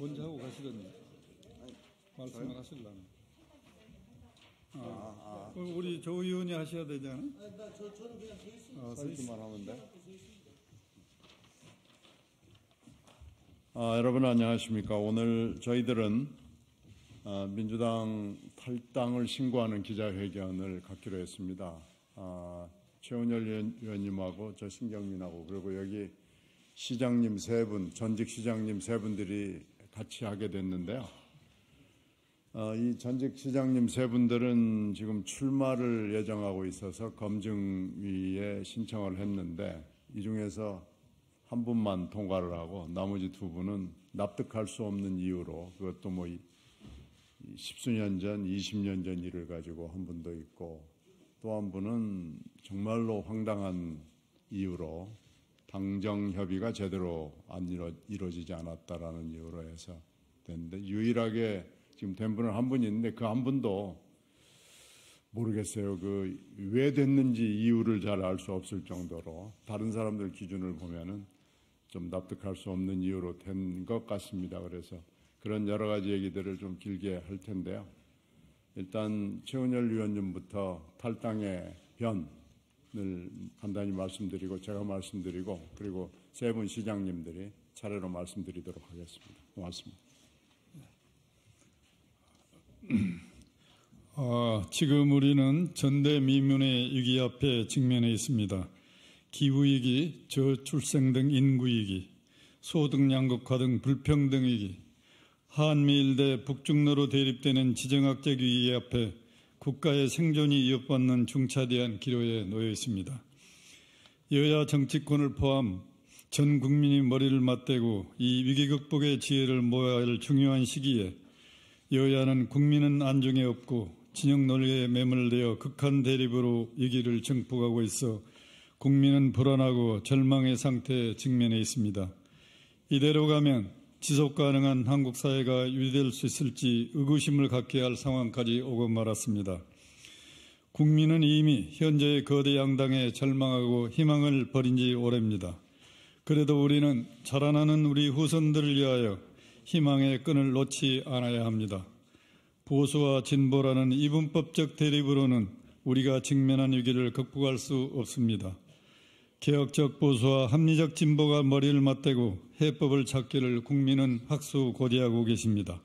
먼저 하고 가시더니 말씀을 하실라면. 아, 아, 아. 그럼 어, 우리 조 의원이 하셔야 되지 아 아니, 나 저, 아, 서 있기만 하면 돼. 아, 여러분 안녕하십니까. 오늘 저희들은 아, 민주당 탈당을 신고하는 기자회견을 갖기로 했습니다. 아, 최원열 의원님하고 저 신경민하고 그리고 여기 시장님 세 분, 전직 시장님 세 분들이 같이 하게 됐는데요. 어, 이 전직 시장님 세 분들은 지금 출마를 예정하고 있어서 검증위에 신청을 했는데 이 중에서 한 분만 통과를 하고 나머지 두 분은 납득할 수 없는 이유로 그것도 뭐1 0수년 전, 20년 전 일을 가지고 한 분도 있고 또 한 분은 정말로 황당한 이유로 당정 협의가 제대로 안 이루, 이루어지지 않았다라는 이유로 해서 됐는데 유일하게 지금 된 분은 한 분이 있는데 그 한 분도 모르겠어요. 그 왜 됐는지 이유를 잘 알 수 없을 정도로 다른 사람들 기준을 보면은 좀 납득할 수 없는 이유로 된 것 같습니다. 그래서 그런 여러 가지 얘기들을 좀 길게 할 텐데요. 일단 최은열 위원님부터 탈당의 변 말씀을 간단히 말씀드리고 제가 말씀드리고 그리고 세 분 시장님들이 차례로 말씀드리도록 하겠습니다. 고맙습니다. 아, 지금 우리는 전대미문의 위기 앞에 직면해 있습니다. 기후위기, 저출생 등 인구위기, 소득양극화 등 불평등 위기, 한미일대 북중로로 대립되는 지정학적 위기 앞에 국가의 생존이 이어받는 중차대한 기로에 놓여 있습니다. 여야 정치권을 포함 전 국민이 머리를 맞대고 이 위기 극복의 지혜를 모아야 할 중요한 시기에 여야는 국민은 안중에 없고 진영 논리에 매몰되어 극한 대립으로 위기를 증폭하고 있어 국민은 불안하고 절망의 상태에 직면해 있습니다. 이대로 가면 지속 가능한 한국 사회가 유지될 수 있을지 의구심을 갖게 할 상황까지 오고 말았습니다. 국민은 이미 현재의 거대 양당에 절망하고 희망을 버린 지 오래입니다. 그래도 우리는 자라나는 우리 후손들을 위하여 희망의 끈을 놓지 않아야 합니다. 보수와 진보라는 이분법적 대립으로는 우리가 직면한 위기를 극복할 수 없습니다. 개혁적 보수와 합리적 진보가 머리를 맞대고 해법을 찾기를 국민은 학수고대하고 계십니다.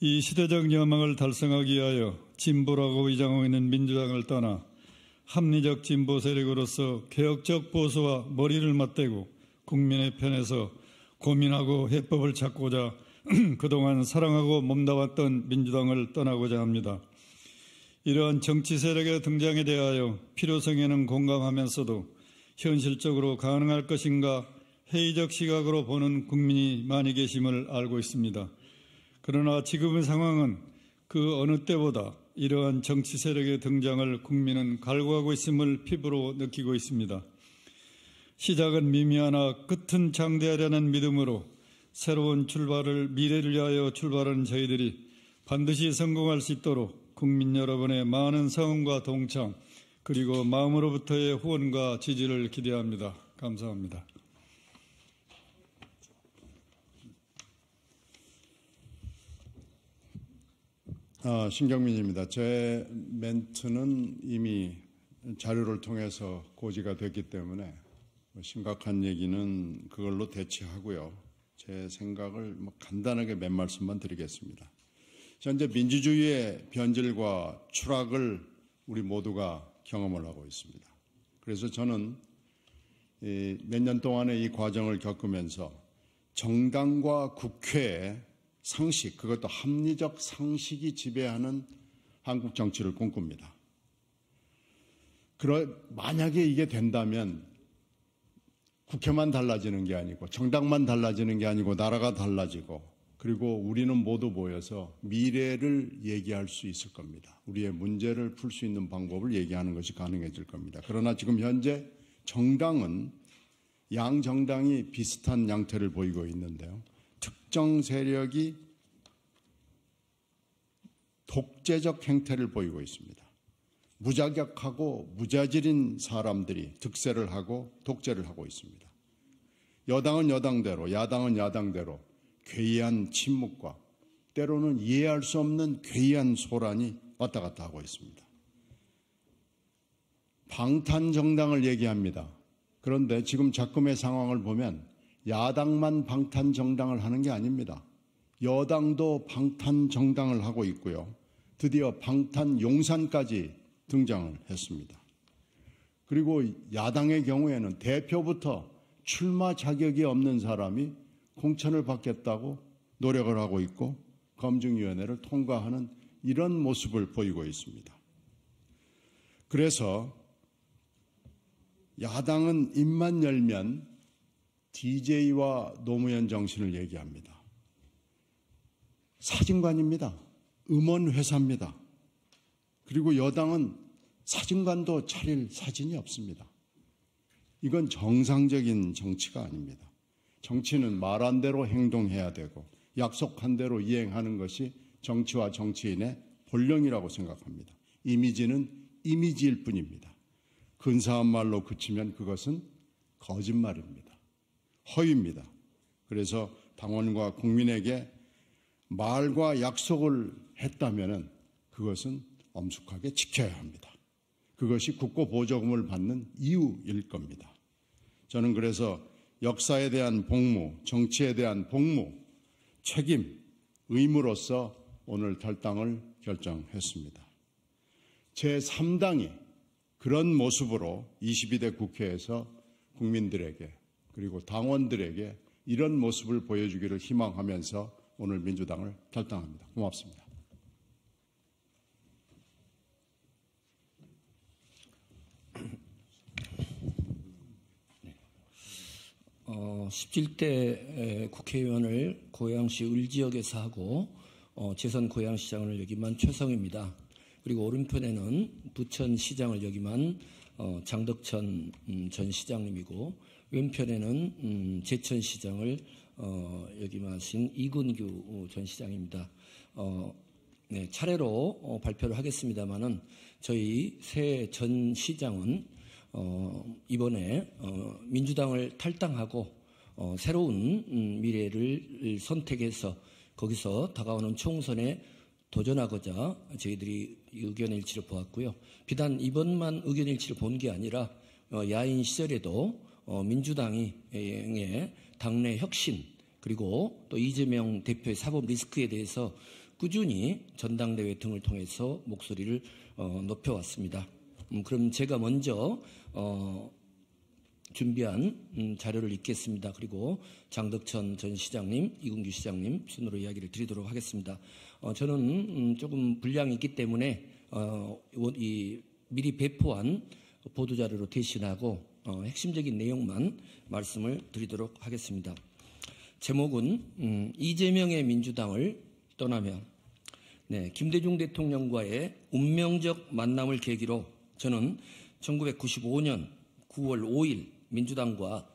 이 시대적 여망을 달성하기 위하여 진보라고 위장하고 있는 민주당을 떠나 합리적 진보 세력으로서 개혁적 보수와 머리를 맞대고 국민의 편에서 고민하고 해법을 찾고자 그동안 사랑하고 몸담았던 민주당을 떠나고자 합니다. 이러한 정치 세력의 등장에 대하여 필요성에는 공감하면서도 현실적으로 가능할 것인가 회의적 시각으로 보는 국민이 많이 계심을 알고 있습니다. 그러나 지금의 상황은 그 어느 때보다 이러한 정치 세력의 등장을 국민은 갈구하고 있음을 피부로 느끼고 있습니다. 시작은 미미하나 끝은 장대하려는 믿음으로 새로운 출발을 미래를 위하여 출발하는 저희들이 반드시 성공할 수 있도록 국민 여러분의 많은 성원과 동참, 그리고 마음으로부터의 후원과 지지를 기대합니다. 감사합니다. 아, 신경민입니다. 제 멘트는 이미 자료를 통해서 고지가 됐기 때문에 뭐 심각한 얘기는 그걸로 대체하고요. 제 생각을 뭐 간단하게 몇 말씀만 드리겠습니다. 현재 민주주의의 변질과 추락을 우리 모두가 경험을 하고 있습니다. 그래서 저는 몇 년 동안의 이 과정을 겪으면서 정당과 국회의 상식, 그것도 합리적 상식이 지배하는 한국 정치를 꿈꿉니다. 그러, 만약에 이게 된다면 국회만 달라지는 게 아니고 정당만 달라지는 게 아니고 나라가 달라지고 그리고 우리는 모두 모여서 미래를 얘기할 수 있을 겁니다. 우리의 문제를 풀 수 있는 방법을 얘기하는 것이 가능해질 겁니다. 그러나 지금 현재 정당은 양 정당이 비슷한 양태를 보이고 있는데요. 특정 세력이 독재적 행태를 보이고 있습니다. 무자격하고 무자질인 사람들이 득세를 하고 독재를 하고 있습니다. 여당은 여당대로, 야당은 야당대로 괴이한 침묵과 때로는 이해할 수 없는 괴이한 소란이 왔다 갔다 하고 있습니다. 방탄 정당을 얘기합니다. 그런데 지금 작금의 상황을 보면 야당만 방탄 정당을 하는 게 아닙니다. 여당도 방탄 정당을 하고 있고요. 드디어 방탄 용산까지 등장을 했습니다. 그리고 야당의 경우에는 대표부터 출마 자격이 없는 사람이 공천을 받겠다고 노력을 하고 있고 검증위원회를 통과하는 이런 모습을 보이고 있습니다. 그래서 야당은 입만 열면 DJ와 노무현 정신을 얘기합니다. 사진관입니다. 음원회사입니다. 그리고 여당은 사진관도 차릴 사진이 없습니다. 이건 정상적인 정치가 아닙니다. 정치는 말한 대로 행동해야 되고 약속한 대로 이행하는 것이 정치와 정치인의 본령이라고 생각합니다. 이미지는 이미지일 뿐입니다. 근사한 말로 그치면 그것은 거짓말입니다. 허위입니다. 그래서 당원과 국민에게 말과 약속을 했다면 그것은 엄숙하게 지켜야 합니다. 그것이 국고보조금을 받는 이유일 겁니다. 저는 그래서 역사에 대한 복무, 정치에 대한 복무, 책임, 의무로서 오늘 탈당을 결정했습니다. 제3당이 그런 모습으로 22대 국회에서 국민들에게 그리고 당원들에게 이런 모습을 보여주기를 희망하면서 오늘 민주당을 탈당합니다. 고맙습니다. 어, 17대 국회의원을 고양시 을지역에서 하고 어, 재선 고양시장을 여기만 최성입니다. 그리고 오른편에는 부천시장을 여기만 어, 장덕천 음, 전 시장님이고 왼편에는 음, 제천시장을 어, 역임하신 이근규 전 시장입니다. 어, 네, 차례로 어, 발표를 하겠습니다만은 저희 새 전 시장은 어, 이번에 어, 민주당을 탈당하고 어, 새로운 음, 미래를 선택해서 거기서 다가오는 총선에 도전하고자 저희들이 의견일치를 보았고요. 비단 이번만 의견일치를 본 게 아니라 어, 야인 시절에도 어, 민주당의 예, 예, 예, 당내 혁신 그리고 또 이재명 대표의 사법 리스크에 대해서 꾸준히 전당대회 등을 통해서 목소리를 어, 높여왔습니다. 음, 그럼 제가 먼저 어, 준비한 음, 자료를 읽겠습니다. 그리고 장덕천 전 시장님, 이군규 시장님 순으로 이야기를 드리도록 하겠습니다. 어, 저는 음, 조금 분량이 있기 때문에 어, 이 미리 배포한 보도자료로 대신하고 어, 핵심적인 내용만 말씀을 드리도록 하겠습니다. 제목은 음, 이재명의 민주당을 떠나며 네, 김대중 대통령과의 운명적 만남을 계기로 저는 1995년 9월 5일 민주당과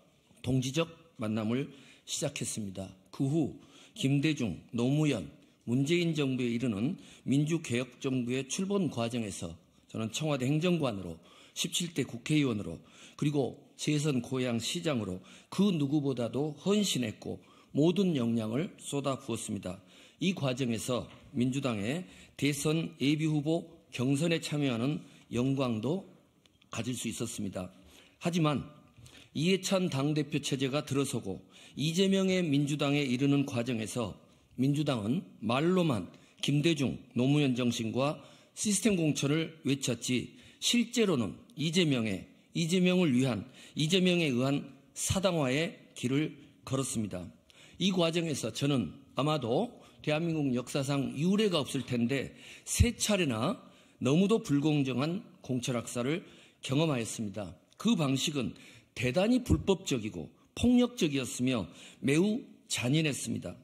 동지적 만남을 시작했습니다. 그 후 김대중, 노무현, 문재인 정부에 이르는 민주개혁 정부의 출범 과정에서 저는 청와대 행정관으로 17대 국회의원으로 그리고 재선 고향 시장으로 그 누구보다도 헌신했고 모든 역량을 쏟아부었습니다. 이 과정에서 민주당의 대선 예비후보 경선에 참여하는 영광도 가질 수 있었습니다. 하지만 이해찬 당대표 체제가 들어서고 이재명의 민주당에 이르는 과정에서 민주당은 말로만 김대중, 노무현 정신과 시스템 공천을 외쳤지 실제로는 이재명의 이재명을 위한 이재명에 의한 사당화의 길을 걸었습니다. 이 과정에서 저는 아마도 대한민국 역사상 유례가 없을 텐데 세 차례나 너무도 불공정한 공천학살을 경험하였습니다. 그 방식은 대단히 불법적이고 폭력적이었으며 매우 잔인했습니다.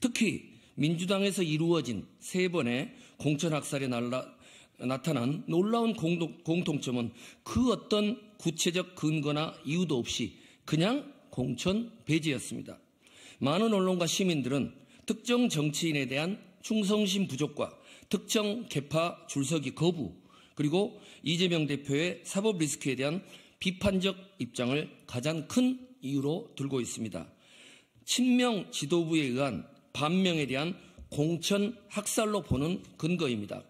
특히 민주당에서 이루어진 세 번의 공천학살에 날라, 나타난 놀라운 공통, 점은그 어떤 구체적 근거나 이유도 없이 그냥 공천 배제였습니다. 많은 언론과 시민들은 특정 정치인에 대한 충성심 부족과 특정 개파 줄서기 거부 그리고 이재명 대표의 사법 리스크에 대한 비판적 입장을 가장 큰 이유로 들고 있습니다. 친명 지도부에 의한 반명에 대한 공천 학살로 보는 근거입니다.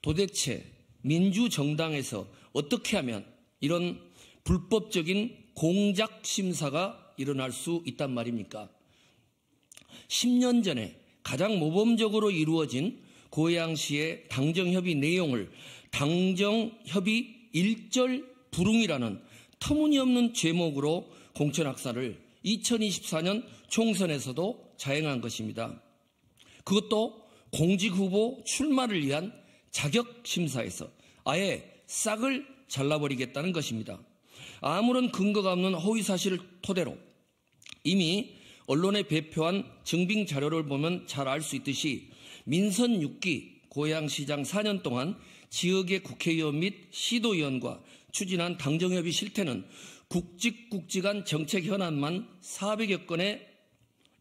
도대체 민주정당에서 어떻게 하면 이런 불법적인 공작 심사가 일어날 수 있단 말입니까? 10년 전에 가장 모범적으로 이루어진 고양시의 당정협의 내용을 당정협의 1절 불응이라는 터무니없는 제목으로 공천학살을 2024년 총선에서도 자행한 것입니다. 그것도 공직 후보 출마를 위한 자격 심사에서 아예 싹을 잘라버리겠다는 것입니다. 아무런 근거가 없는 허위 사실을 토대로 이미 언론에 배표한 증빙 자료를 보면 잘 알 수 있듯이 민선 6기 고양시장 4년 동안 지역의 국회의원 및 시도의원과 추진한 당정협의 실태는 국직국직한 정책 현안만 400여 건에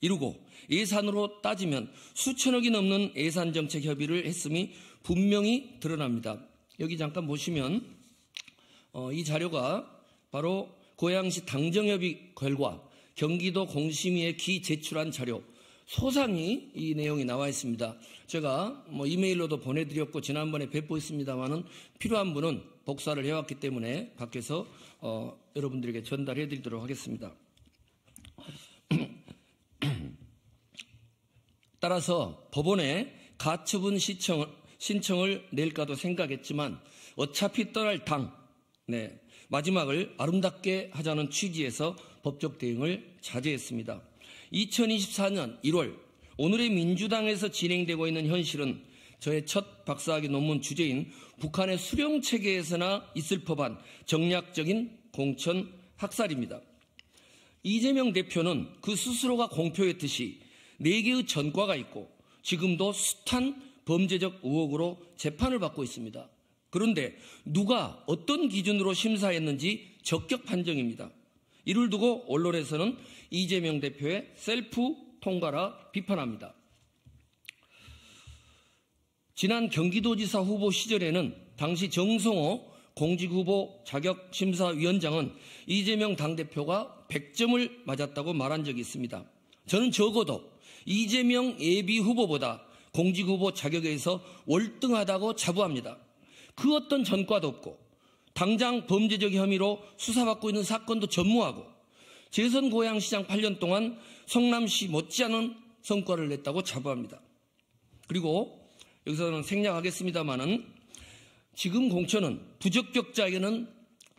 이루고 예산으로 따지면 수천억이 넘는 예산 정책 협의를 했음이 분명히 드러납니다. 여기 잠깐 보시면 어, 이 자료가 바로 고양시 당정협의 결과 경기도 공심위에 기 제출한 자료 소상히 이 내용이 나와 있습니다. 제가 뭐 이메일로도 보내드렸고 지난번에 배포했습니다만은 필요한 분은 복사를 해왔기 때문에 밖에서 어, 여러분들에게 전달해 드리도록 하겠습니다. 따라서 법원에 가처분 시청, 신청을 낼까도 생각했지만 어차피 떠날 당, 네, 마지막을 아름답게 하자는 취지에서 법적 대응을 자제했습니다. 2024년 1월 오늘의 민주당에서 진행되고 있는 현실은 저의 첫 박사학위 논문 주제인 북한의 수령 체계에서나 있을 법한 정략적인 공천 학살입니다. 이재명 대표는 그 스스로가 공표했듯이 4개의 전과가 있고 지금도 숱한 범죄적 의혹으로 재판을 받고 있습니다. 그런데 누가 어떤 기준으로 심사했는지 적격 판정입니다. 이를 두고 언론에서는 이재명 대표의 셀프 통과라 비판합니다. 지난 경기도지사 후보 시절에는 당시 정성호 공직후보 자격심사위원장은 이재명 당대표가 100점을 맞았다고 말한 적이 있습니다. 저는 적어도 이재명 예비후보보다 공직후보 자격에서 월등하다고 자부합니다. 그 어떤 전과도 없고 당장 범죄적 혐의로 수사받고 있는 사건도 전무하고 재선 고양시장 8년 동안 성남시 못지않은 성과를 냈다고 자부합니다. 그리고 여기서는 생략하겠습니다만은 지금 공천은 부적격자에게는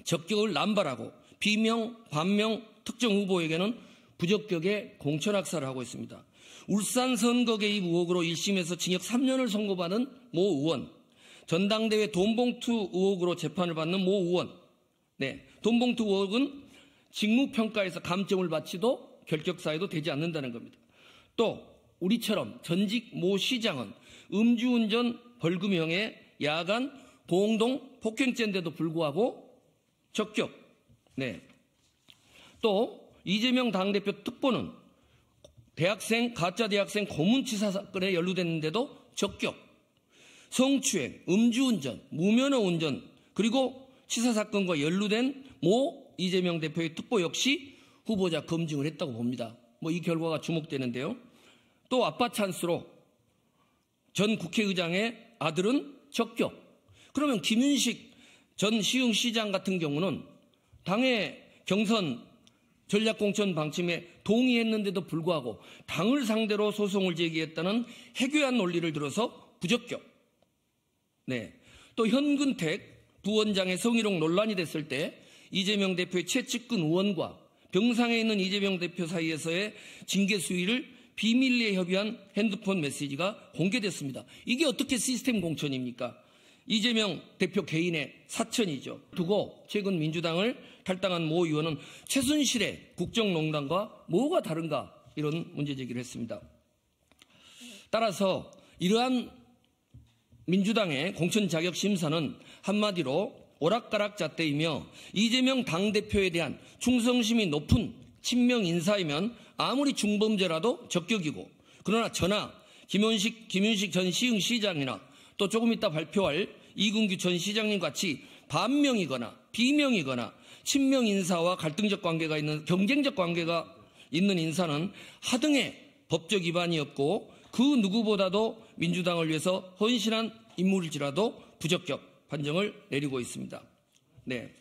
적격을 남발하고 비명, 반명, 특정 후보에게는 부적격의 공천 학살을 하고 있습니다. 울산 선거 개입 의혹으로 1심에서 징역 3년을 선고받은 모 의원, 전당대회 돈봉투 의혹으로 재판을 받는 모 의원, 네, 돈봉투 의혹은 직무평가에서 감점을 받지도 결격사유도 되지 않는다는 겁니다. 또 우리처럼 전직 모 시장은 음주운전 벌금형에 야간 공동 폭행죄인데도 불구하고 적격. 네. 또 이재명 당대표 특보는 대학생 가짜 대학생 고문치사 사건에 연루됐는데도 적격. 성추행, 음주운전, 무면허 운전 그리고 치사 사건과 연루된 모 이재명 대표의 특보 역시 후보자 검증을 했다고 봅니다. 뭐 이 결과가 주목되는데요. 또 아빠 찬스로 전 국회의장의 아들은 적격. 그러면 김윤식 전 시흥시장 같은 경우는 당의 경선 전략공천 방침에 동의했는데도 불구하고 당을 상대로 소송을 제기했다는 해괴한 논리를 들어서 부적격. 네. 또 현근택 부원장의 성희롱 논란이 됐을 때 이재명 대표의 최측근 의원과 병상에 있는 이재명 대표 사이에서의 징계 수위를 비밀리에 협의한 핸드폰 메시지가 공개됐습니다. 이게 어떻게 시스템 공천입니까? 이재명 대표 개인의 사천이죠. 두고 최근 민주당을 탈당한 모 의원은 최순실의 국정농단과 뭐가 다른가 이런 문제 제기를 했습니다. 따라서 이러한 민주당의 공천 자격 심사는 한마디로 오락가락 잣대이며 이재명 당대표에 대한 충성심이 높은 친명 인사이면 아무리 중범죄라도 적격이고 그러나 전하 김윤식, 김윤식 전 시흥시장이나 또 조금 이따 발표할 이군규전 시장님 같이 반명이거나 비명이거나 친명 인사와 갈등적 관계가 있는 경쟁적 관계가 있는 인사는 하등의 법적 위반이 없고 그 누구보다도 민주당을 위해서 헌신한 인물일지라도 부적격 판정을 내리고 있습니다. 네.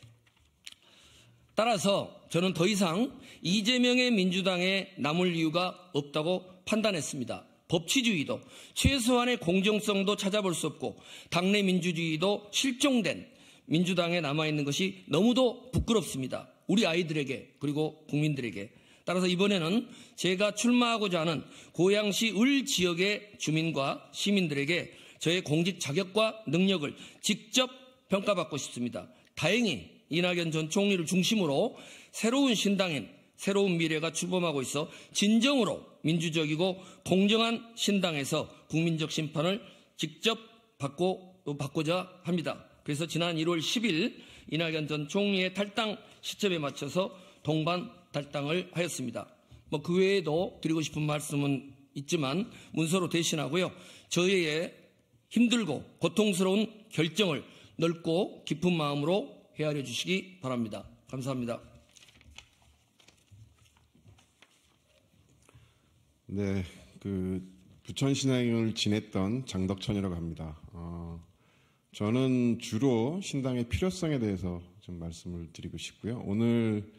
따라서 저는 더 이상 이재명의 민주당에 남을 이유가 없다고 판단했습니다. 법치주의도 최소한의 공정성도 찾아볼 수 없고 당내 민주주의도 실종된 민주당에 남아있는 것이 너무도 부끄럽습니다. 우리 아이들에게 그리고 국민들에게 따라서 이번에는 제가 출마하고자 하는 고양시 을 지역의 주민과 시민들에게 저의 공직 자격과 능력을 직접 평가받고 싶습니다. 다행히 이낙연 전 총리를 중심으로 새로운 신당인 새로운 미래가 출범하고 있어 진정으로 민주적이고 공정한 신당에서 국민적 심판을 직접 받고 받고자 합니다. 그래서 지난 1월 10일 이낙연 전 총리의 탈당 시점에 맞춰서 동반 탈당을 하였습니다. 뭐 그 외에도 드리고 싶은 말씀은 있지만 문서로 대신하고요. 저의 힘들고 고통스러운 결정을 넓고 깊은 마음으로 헤아려 주시기 바랍니다. 감사합니다. 네, 그 부천 신앙을 지냈던 장덕천이라고 합니다. 어, 저는 주로 신당의 필요성에 대해서 좀 말씀을 드리고 싶고요. 오늘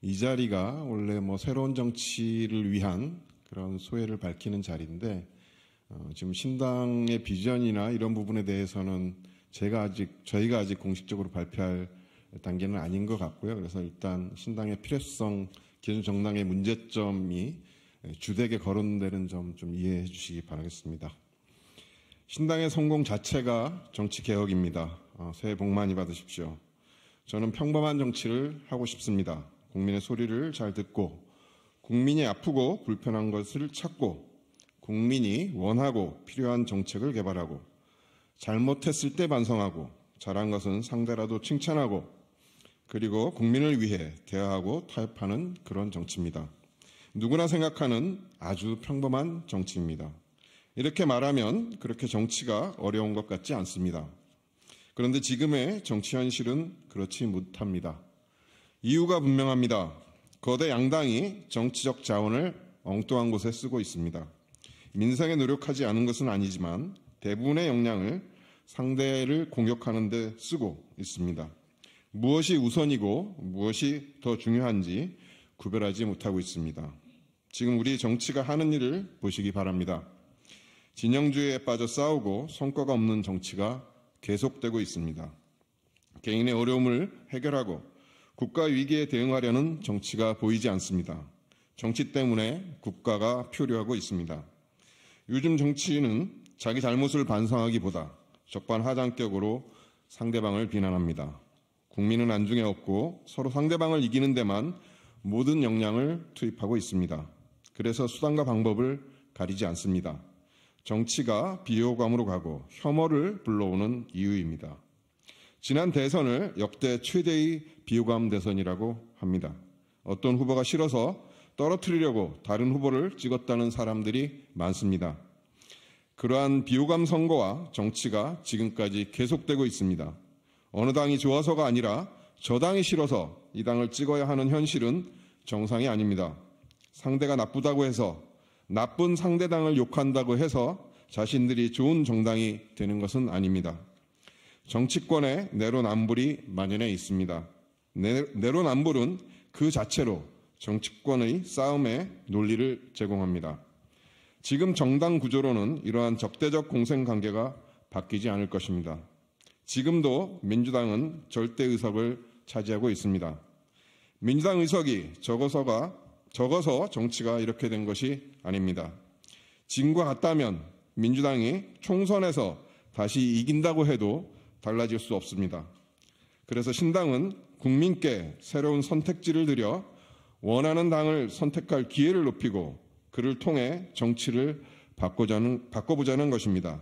이 자리가 원래 뭐 새로운 정치를 위한 그런 소회를 밝히는 자리인데 어, 지금 신당의 비전이나 이런 부분에 대해서는 제가 아직 저희가 아직 공식적으로 발표할 단계는 아닌 것 같고요. 그래서 일단 신당의 필요성, 기존 정당의 문제점이 주되게 거론되는 점 좀 이해해 주시기 바라겠습니다. 신당의 성공 자체가 정치 개혁입니다. 어, 새해 복 많이 받으십시오. 저는 평범한 정치를 하고 싶습니다. 국민의 소리를 잘 듣고 국민이 아프고 불편한 것을 찾고 국민이 원하고 필요한 정책을 개발하고 잘못했을 때 반성하고 잘한 것은 상대라도 칭찬하고 그리고 국민을 위해 대화하고 타협하는 그런 정치입니다. 누구나 생각하는 아주 평범한 정치입니다. 이렇게 말하면 그렇게 정치가 어려운 것 같지 않습니다. 그런데 지금의 정치 현실은 그렇지 못합니다. 이유가 분명합니다. 거대 양당이 정치적 자원을 엉뚱한 곳에 쓰고 있습니다. 민생에 노력하지 않은 것은 아니지만 대부분의 역량을 상대를 공격하는 데 쓰고 있습니다. 무엇이 우선이고 무엇이 더 중요한지 구별하지 못하고 있습니다. 지금 우리 정치가 하는 일을 보시기 바랍니다. 진영주의에 빠져 싸우고 성과가 없는 정치가 계속되고 있습니다. 개인의 어려움을 해결하고 국가 위기에 대응하려는 정치가 보이지 않습니다. 정치 때문에 국가가 표류하고 있습니다. 요즘 정치인은 자기 잘못을 반성하기보다 적반하장격으로 상대방을 비난합니다. 국민은 안중에 없고 서로 상대방을 이기는 데만 모든 역량을 투입하고 있습니다. 그래서 수단과 방법을 가리지 않습니다. 정치가 비호감으로 가고 혐오를 불러오는 이유입니다. 지난 대선을 역대 최대의 비호감 대선이라고 합니다. 어떤 후보가 싫어서 떨어뜨리려고 다른 후보를 찍었다는 사람들이 많습니다. 그러한 비호감 선거와 정치가 지금까지 계속되고 있습니다. 어느 당이 좋아서가 아니라 저 당이 싫어서 이 당을 찍어야 하는 현실은 정상이 아닙니다. 상대가 나쁘다고 해서 나쁜 상대당을 욕한다고 해서 자신들이 좋은 정당이 되는 것은 아닙니다. 정치권의 내로남불이 만연해 있습니다. 내로남불은 그 자체로 정치권의 싸움의 논리를 제공합니다. 지금 정당 구조로는 이러한 적대적 공생 관계가 바뀌지 않을 것입니다. 지금도 민주당은 절대 의석을 차지하고 있습니다. 민주당 의석이 적어서가 적어서 정치가 이렇게 된 것이 아닙니다. 진과 같다면 민주당이 총선에서 다시 이긴다고 해도 달라질 수 없습니다. 그래서 신당은 국민께 새로운 선택지를 드려 원하는 당을 선택할 기회를 높이고 그를 통해 정치를 바꾸자는, 바꿔보자는 것입니다.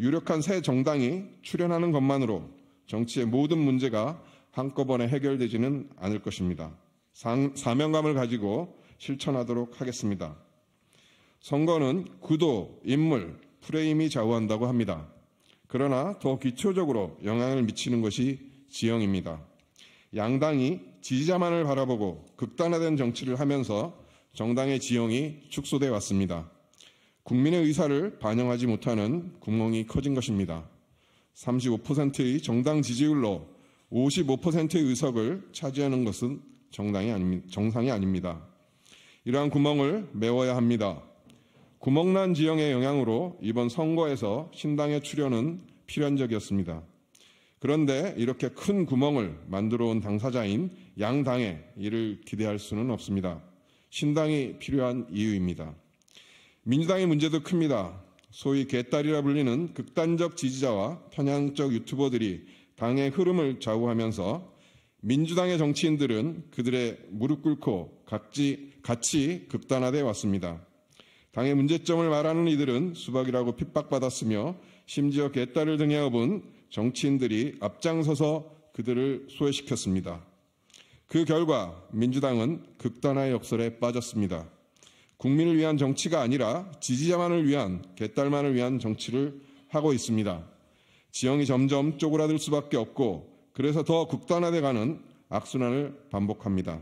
유력한 새 정당이 출연하는 것만으로 정치의 모든 문제가 한꺼번에 해결되지는 않을 것입니다. 상, 사명감을 가지고 실천하도록 하겠습니다. 선거는 구도, 인물, 프레임이 좌우한다고 합니다. 그러나 더 기초적으로 영향을 미치는 것이 지형입니다. 양당이 지지자만을 바라보고 극단화된 정치를 하면서 정당의 지형이 축소돼 왔습니다. 국민의 의사를 반영하지 못하는 구멍이 커진 것입니다. 35%의 정당 지지율로 55%의 의석을 차지하는 것은 정당이 아닙니다. 정상이 아닙니다. 이러한 구멍을 메워야 합니다. 구멍난 지형의 영향으로 이번 선거에서 신당의 출연은 필연적이었습니다. 그런데 이렇게 큰 구멍을 만들어 온 당사자인 양당에 이를 기대할 수는 없습니다. 신당이 필요한 이유입니다. 민주당의 문제도 큽니다. 소위 개딸이라 불리는 극단적 지지자와 편향적 유튜버들이 당의 흐름을 좌우하면서 민주당의 정치인들은 그들의 무릎 꿇고 각지, 같이 극단화돼 왔습니다. 당의 문제점을 말하는 이들은 수박이라고 핍박받았으며 심지어 개딸을 등에 업은 정치인들이 앞장서서 그들을 소외시켰습니다. 그 결과 민주당은 극단화의 역설에 빠졌습니다. 국민을 위한 정치가 아니라 지지자만을 위한 개딸만을 위한 정치를 하고 있습니다. 지형이 점점 쪼그라들 수밖에 없고 그래서 더 극단화돼가는 악순환을 반복합니다.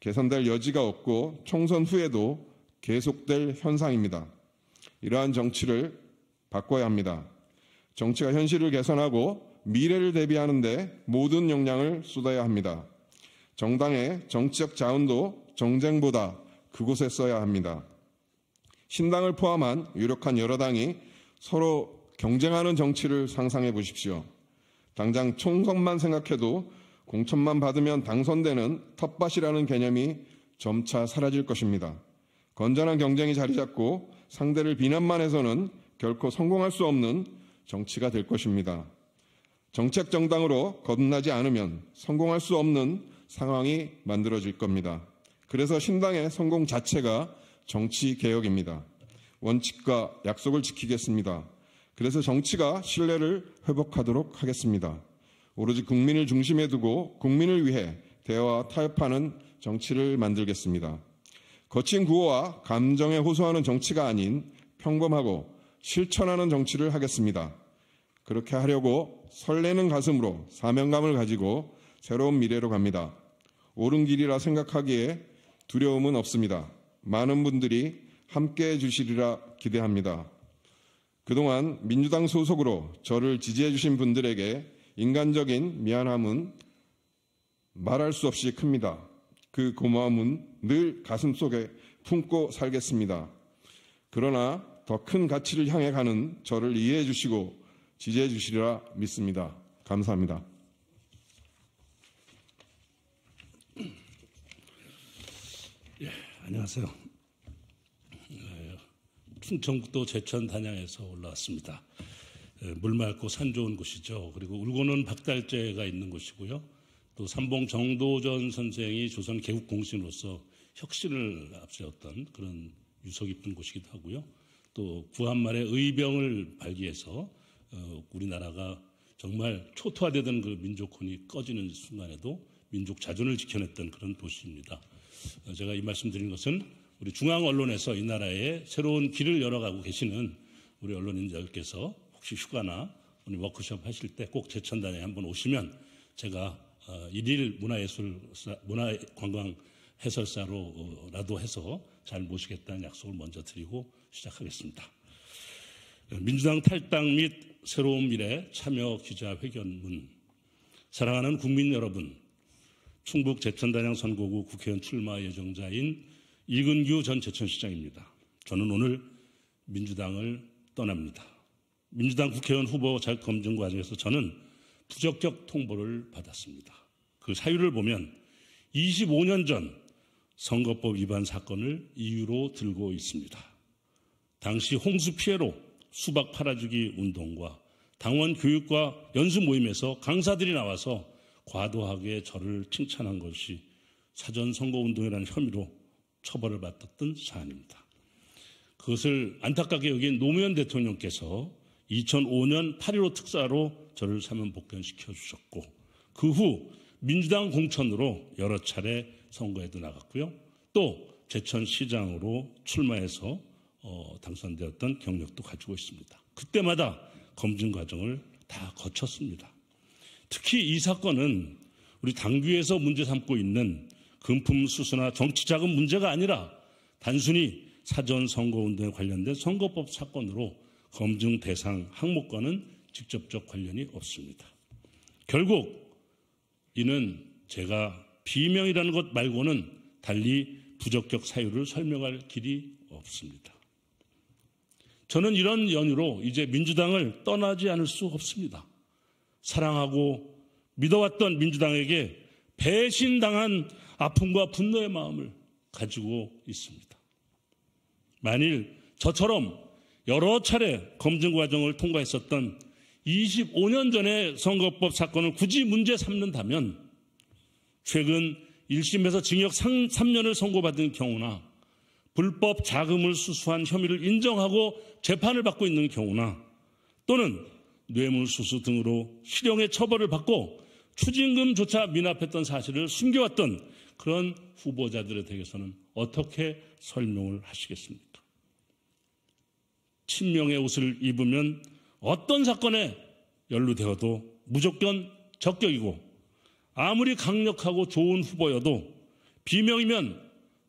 개선될 여지가 없고 총선 후에도 계속될 현상입니다. 이러한 정치를 바꿔야 합니다. 정치가 현실을 개선하고 미래를 대비하는데 모든 역량을 쏟아야 합니다. 정당의 정치적 자원도 정쟁보다 그곳에 써야 합니다. 신당을 포함한 유력한 여러 당이 서로 경쟁하는 정치를 상상해 보십시오. 당장 총선만 생각해도 공천만 받으면 당선되는 텃밭이라는 개념이 점차 사라질 것입니다. 건전한 경쟁이 자리 잡고 상대를 비난만 해서는 결코 성공할 수 없는 정치가 될 것입니다. 정책 정당으로 거듭나지 않으면 성공할 수 없는 상황이 만들어질 겁니다. 그래서 신당의 성공 자체가 정치 개혁입니다. 원칙과 약속을 지키겠습니다. 그래서 정치가 신뢰를 회복하도록 하겠습니다. 오로지 국민을 중심에 두고 국민을 위해 대화와 타협하는 정치를 만들겠습니다. 거친 구호와 감정에 호소하는 정치가 아닌 평범하고 실천하는 정치를 하겠습니다. 그렇게 하려고 설레는 가슴으로 사명감을 가지고 새로운 미래로 갑니다. 옳은 길이라 생각하기에 두려움은 없습니다. 많은 분들이 함께 해 주시리라 기대합니다. 그동안 민주당 소속으로 저를 지지해 주신 분들에게 인간적인 미안함은 말할 수 없이 큽니다. 그 고마움은 늘 가슴 속에 품고 살겠습니다. 그러나 더 큰 가치를 향해 가는 저를 이해해 주시고 지지해 주시리라 믿습니다. 감사합니다. 안녕하세요. 예, 충청북도 제천 단양에서 올라왔습니다. 예, 물 맑고 산 좋은 곳이죠. 그리고 울고는 박달재가 있는 곳이고요. 또 삼봉 정도전 선생이 조선 개국 공신으로서 혁신을 앞세웠던 그런 유서 깊은 곳이기도 하고요. 또 구한말의 의병을 발기해서 어, 우리나라가 정말 초토화되던 그 민족혼이 꺼지는 순간에도 민족 자존을 지켜냈던 그런 도시입니다. 제가 이 말씀 드린 것은 우리 중앙 언론에서 이 나라에 새로운 길을 열어가고 계시는 우리 언론인들께서 혹시 휴가나 오늘 워크숍 하실 때 꼭 제천단에 한번 오시면 제가 어, 일일 문화예술 문화관광 해설사로라도 해서 잘 모시겠다는 약속을 먼저 드리고 시작하겠습니다. 민주당 탈당 및 새로운 미래 참여 기자회견문 사랑하는 국민 여러분 충북 제천단양 선거구 국회의원 출마 예정자인 이근규 전 제천시장입니다. 저는 오늘 민주당을 떠납니다. 민주당 국회의원 후보 자격 검증 과정에서 저는 부적격 통보를 받았습니다. 그 사유를 보면 25년 전 선거법 위반 사건을 이유로 들고 있습니다. 당시 홍수 피해로 수박 팔아주기 운동과 당원 교육과 연수 모임에서 강사들이 나와서 과도하게 저를 칭찬한 것이 사전 선거운동이라는 혐의로 처벌을 받았던 사안입니다. 그것을 안타깝게 여긴 노무현 대통령께서 2005년 8.15 특사로 저를 사면 복권시켜 주셨고 그 후 민주당 공천으로 여러 차례 선거에도 나갔고요. 또 제천시장으로 출마해서 어, 당선되었던 경력도 가지고 있습니다. 그때마다 검증 과정을 다 거쳤습니다. 특히 이 사건은 우리 당규에서 문제 삼고 있는 금품 수수나 정치 자금 문제가 아니라 단순히 사전 선거 운동에 관련된 선거법 사건으로 검증 대상 항목과는 직접적 관련이 없습니다. 결국 이는 제가 비명이라는 것 말고는 달리 부적격 사유를 설명할 길이 없습니다. 저는 이런 연유로 이제 민주당을 떠나지 않을 수 없습니다. 사랑하고 믿어왔던 민주당에게 배신당한 아픔과 분노의 마음을 가지고 있습니다. 만일 저처럼 여러 차례 검증 과정을 통과했었던 25년 전의 선거법 사건을 굳이 문제 삼는다면 최근 1심에서 징역 3년을 선고받은 경우나 불법 자금을 수수한 혐의를 인정하고 재판을 받고 있는 경우나 또는 뇌물수수 등으로 실형의 처벌을 받고 추징금조차 미납했던 사실을 숨겨왔던 그런 후보자들에 대해서는 어떻게 설명을 하시겠습니까? 친명의 옷을 입으면 어떤 사건에 연루되어도 무조건 적격이고 아무리 강력하고 좋은 후보여도 비명이면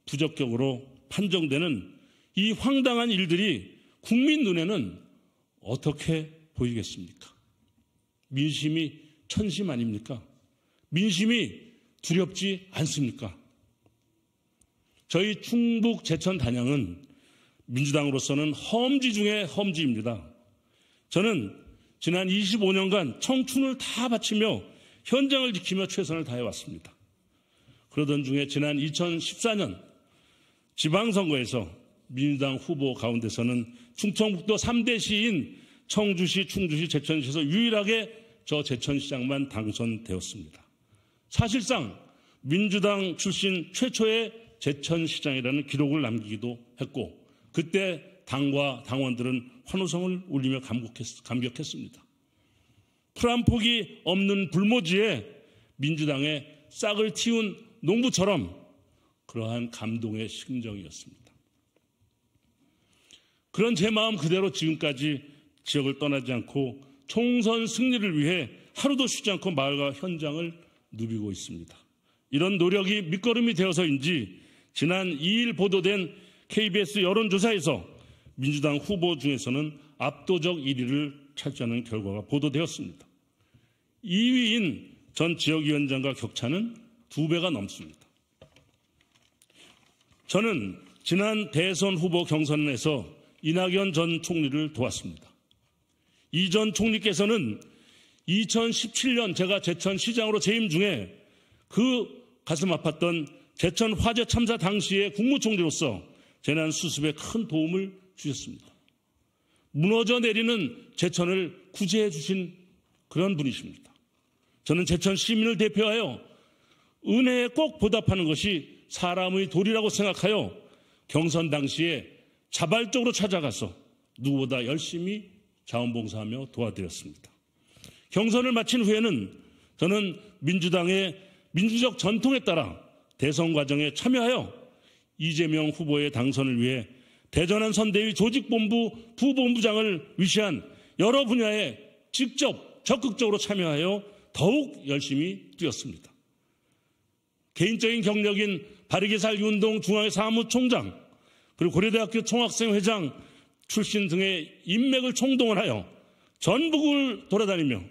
부적격으로 판정되는 이 황당한 일들이 국민 눈에는 어떻게 보이겠습니까? 민심이 천심 아닙니까? 민심이 두렵지 않습니까? 저희 충북 제천 단양은 민주당으로서는 험지 중의 험지입니다. 저는 지난 25년간 청춘을 다 바치며 현장을 지키며 최선을 다해왔습니다. 그러던 중에 지난 2014년 지방선거에서 민주당 후보 가운데서는 충청북도 3대 시인 청주시, 충주시, 제천시에서 유일하게 저 제천시장만 당선되었습니다. 사실상 민주당 출신 최초의 제천시장이라는 기록을 남기기도 했고 그때 당과 당원들은 환호성을 울리며 감격했, 습니다 풀 한폭이 없는 불모지에 민주당의 싹을 틔운 농부처럼 그러한 감동의 심정이었습니다. 그런 제 마음 그대로 지금까지 지역을 떠나지 않고 총선 승리를 위해 하루도 쉬지 않고 마을과 현장을 누비고 있습니다. 이런 노력이 밑거름이 되어서인지 지난 2일 보도된 KBS 여론조사에서 민주당 후보 중에서는 압도적 1위를 차지하는 결과가 보도되었습니다. 2위인 전 지역위원장과 격차는 2배가 넘습니다. 저는 지난 대선 후보 경선에서 이낙연 전 총리를 도왔습니다. 이전 총리께서는 2017년 제가 제천 시장으로 재임 중에 그 가슴 아팠던 제천 화재 참사 당시의 국무총리로서 재난 수습에 큰 도움을 주셨습니다. 무너져 내리는 제천을 구제해 주신 그런 분이십니다. 저는 제천 시민을 대표하여 은혜에 꼭 보답하는 것이 사람의 도리라고 생각하여 경선 당시에 자발적으로 찾아가서 누구보다 열심히 자원봉사하며 도와드렸습니다. 경선을 마친 후에는 저는 민주당의 민주적 전통에 따라 대선 과정에 참여하여 이재명 후보의 당선을 위해 대전한 선대위 조직본부 부본부장을 위시한 여러 분야에 직접 적극적으로 참여하여 더욱 열심히 뛰었습니다. 개인적인 경력인 바르게 살기 운동 중앙의 사무총장 그리고 고려대학교 총학생회장 출신 등의 인맥을 총동원 하여 전북을 돌아다니며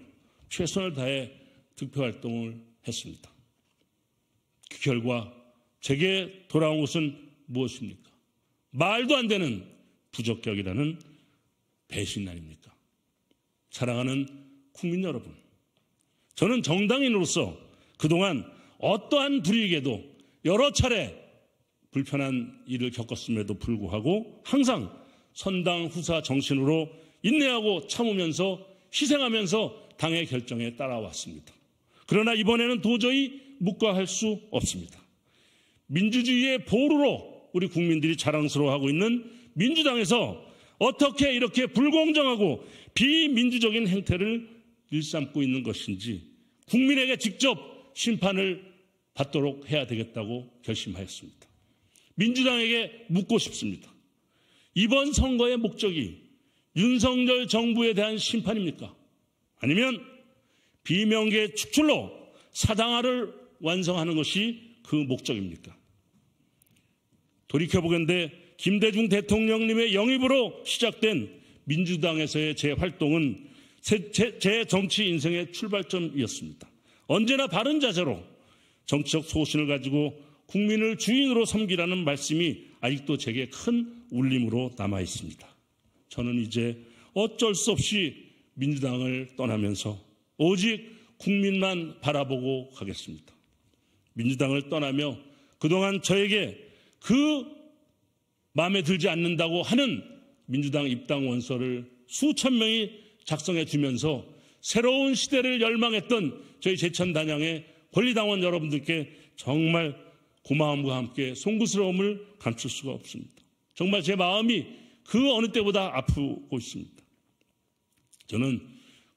최선을 다해 득표 활동을 했습니다. 그 결과 제게 돌아온 것은 무엇입니까? 말도 안 되는 부적격이라는 배신 아입니까 사랑하는 국민 여러분, 저는 정당인으로서 그동안 어떠한 불이익에도 여러 차례 불편한 일을 겪었음에도 불구하고 항상 선당 후사 정신으로 인내하고 참으면서 희생하면서 당의 결정에 따라왔습니다. 그러나 이번에는 도저히 묵과할 수 없습니다. 민주주의의 보루로 우리 국민들이 자랑스러워하고 있는 민주당에서 어떻게 이렇게 불공정하고 비민주적인 행태를 일삼고 있는 것인지 국민에게 직접 심판을 받도록 해야 되겠다고 결심하였습니다. 민주당에게 묻고 싶습니다. 이번 선거의 목적이 윤석열 정부에 대한 심판입니까? 아니면 비명계 축출로 사당화를 완성하는 것이 그 목적입니까? 돌이켜보겠는데 김대중 대통령님의 영입으로 시작된 민주당에서의 제 활동은 제, 제, 제 정치 인생의 출발점이었습니다. 언제나 바른 자세로 정치적 소신을 가지고 국민을 주인으로 섬기라는 말씀이 아직도 제게 큰 울림으로 남아 있습니다. 저는 이제 어쩔 수 없이 민주당을 떠나면서 오직 국민만 바라보고 가겠습니다. 민주당을 떠나며 그동안 저에게 그 마음에 들지 않는다고 하는 민주당 입당 원서를 수천 명이 작성해 주면서 새로운 시대를 열망했던 저희 제천 단양의 권리당원 여러분들께 정말 고마움과 함께 송구스러움을 감출 수가 없습니다. 정말 제 마음이 그 어느 때보다 아프고 있습니다. 저는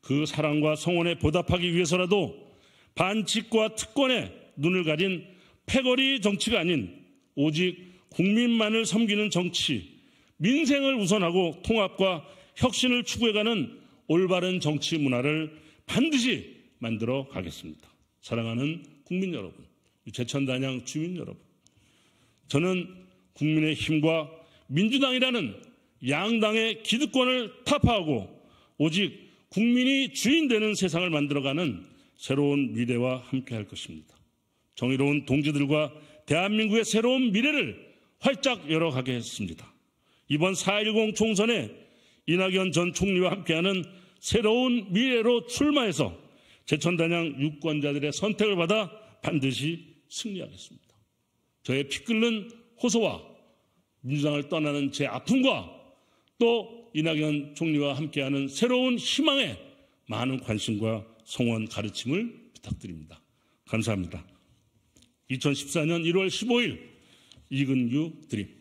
그 사랑과 성원에 보답하기 위해서라도 반칙과 특권에 눈을 가린 패거리 정치가 아닌 오직 국민만을 섬기는 정치, 민생을 우선하고 통합과 혁신을 추구해가는 올바른 정치 문화를 반드시 만들어 가겠습니다. 사랑하는 국민 여러분. 제천 단양 주민 여러분, 저는 국민의 힘과 민주당이라는 양당의 기득권을 타파하고 오직 국민이 주인 되는 세상을 만들어가는 새로운 미래와 함께 할 것입니다. 정의로운 동지들과 대한민국의 새로운 미래를 활짝 열어가게 했습니다. 이번 4.10 총선에 이낙연 전 총리와 함께하는 새로운 미래로 출마해서 제천단양 유권자들의 선택을 받아 반드시 승리하겠습니다. 저의 피 끓는 호소와 민주당을 떠나는 제 아픔과 또 이낙연 총리와 함께하는 새로운 희망에 많은 관심과 성원 가르침을 부탁드립니다. 감사합니다. 2014년 1월 15일 이근규 드림.